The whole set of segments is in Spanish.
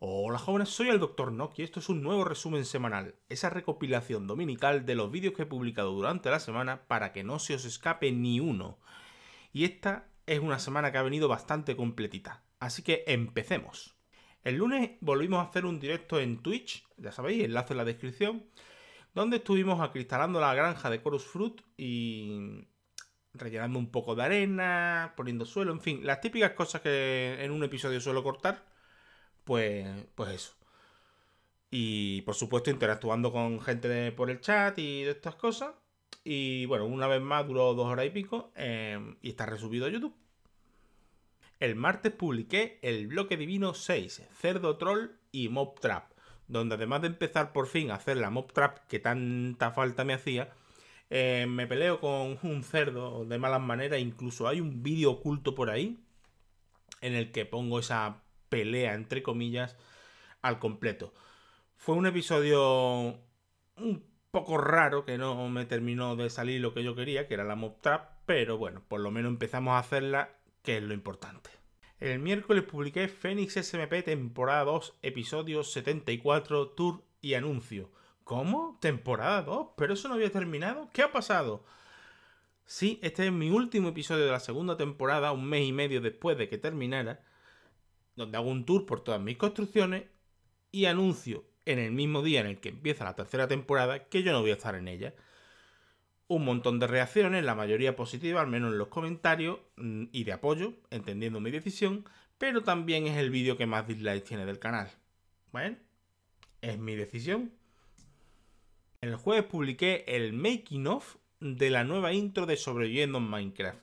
Hola jóvenes, soy el Dr. Nock y esto es un nuevo resumen semanal, esa recopilación dominical de los vídeos que he publicado durante la semana para que no se os escape ni uno. Y esta es una semana que ha venido bastante completita, así que empecemos. El lunes volvimos a hacer un directo en Twitch, ya sabéis, enlace en la descripción, donde estuvimos acristalando la granja de Corus Fruit y rellenando un poco de arena, poniendo suelo, en fin, las típicas cosas que en un episodio suelo cortar pues, pues eso. Y por supuesto interactuando con gente por el chat y de estas cosas. Y bueno, una vez más duró dos horas y pico eh, y está resubido a YouTube. El martes publiqué el bloque divino 6, Cerdo Troll y Mob Trap, donde además de empezar por fin a hacer la Mob Trap que tanta falta me hacía, eh, me peleo con un cerdo de malas maneras, incluso hay un vídeo oculto por ahí en el que pongo esa pelea, entre comillas, al completo. Fue un episodio un poco raro que no me terminó de salir lo que yo quería, que era la mob trap, pero bueno, por lo menos empezamos a hacerla, que es lo importante. El miércoles publiqué Fénix SMP temporada 2, episodio 74, tour y anuncio. ¿Cómo? ¿Temporada 2? ¿Pero eso no había terminado? ¿Qué ha pasado? Sí, este es mi último episodio de la segunda temporada, un mes y medio después de que terminara donde hago un tour por todas mis construcciones y anuncio en el mismo día en el que empieza la tercera temporada que yo no voy a estar en ella. Un montón de reacciones, la mayoría positiva, al menos en los comentarios mm, y de apoyo, entendiendo mi decisión, pero también es el vídeo que más dislikes tiene del canal. Bueno, es mi decisión. El jueves publiqué el making of de la nueva intro de Sobreviviendo en Minecraft.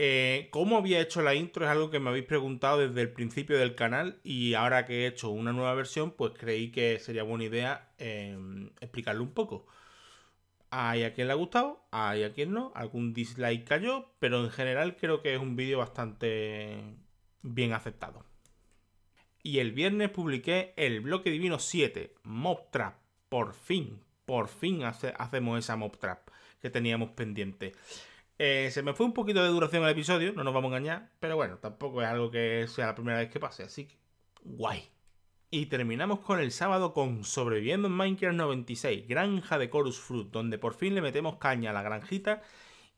Eh, ¿Cómo había hecho la intro? Es algo que me habéis preguntado desde el principio del canal y ahora que he hecho una nueva versión, pues creí que sería buena idea em, explicarlo un poco. Hay a quien le ha gustado, hay a quien no, algún dislike cayó, pero en general creo que es un vídeo bastante bien aceptado. Y el viernes publiqué el bloque divino 7, Mob Trap, por fin, por fin hacemos esa Mob Trap que teníamos pendiente. Eh, se me fue un poquito de duración el episodio, no nos vamos a engañar, pero bueno, tampoco es algo que sea la primera vez que pase, así que guay. Y terminamos con el sábado con Sobreviviendo en Minecraft 96, Granja de Corus Fruit, donde por fin le metemos caña a la granjita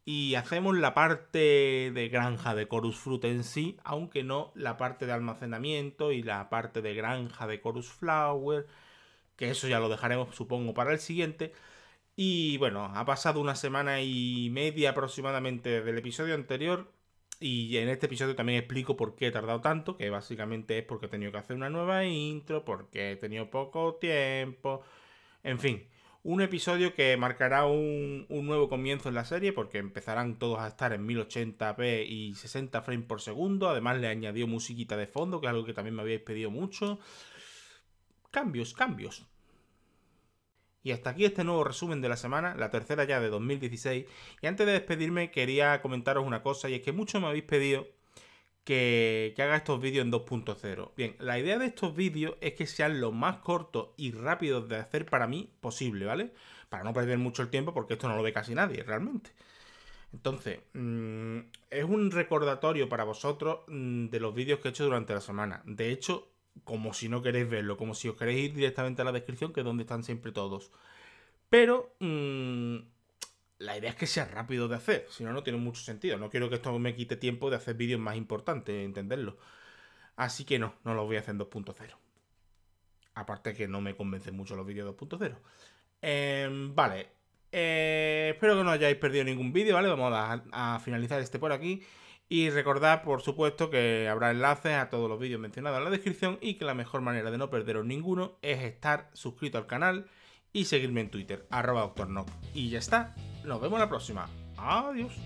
y hacemos la parte de granja de Chorus Fruit en sí, aunque no la parte de almacenamiento y la parte de granja de Chorus Flower, que eso ya lo dejaremos supongo para el siguiente. Y bueno, ha pasado una semana y media aproximadamente del episodio anterior. Y en este episodio también explico por qué he tardado tanto, que básicamente es porque he tenido que hacer una nueva intro, porque he tenido poco tiempo, en fin. Un episodio que marcará un, nuevo comienzo en la serie porque empezarán todos a estar en 1080p y 60 frames por segundo. Además le añadió musiquita de fondo, que es algo que también me habéis pedido mucho. Cambios, cambios. Y hasta aquí este nuevo resumen de la semana, la tercera ya de 2016. Y antes de despedirme quería comentaros una cosa y es que muchos me habéis pedido que, haga estos vídeos en 2.0. Bien, la idea de estos vídeos es que sean lo más cortos y rápidos de hacer para mí posible, ¿vale? Para no perder mucho el tiempo porque esto no lo ve casi nadie realmente. Entonces, mm, es un recordatorio para vosotros mm, de los vídeos que he hecho durante la semana. De hecho, como si no queréis verlo, como si os queréis ir directamente a la descripción, que es donde están siempre todos. Pero mm, la idea es que sea rápido de hacer, si no, no tiene mucho sentido. No quiero que esto me quite tiempo de hacer vídeos más importantes, entenderlo. Así que no, no lo voy a hacer en 2.0. Aparte que no me convencen mucho los vídeos 2.0. Em, vale. Eh, espero que no hayáis perdido ningún vídeo, ¿vale? Vamos a, a finalizar este por aquí. Y recordad, por supuesto, que habrá enlaces a todos los vídeos mencionados en la descripción y que la mejor manera de no perderos ninguno es estar suscrito al canal y seguirme en Twitter, arroba Y ya está, nos vemos la próxima. Adiós.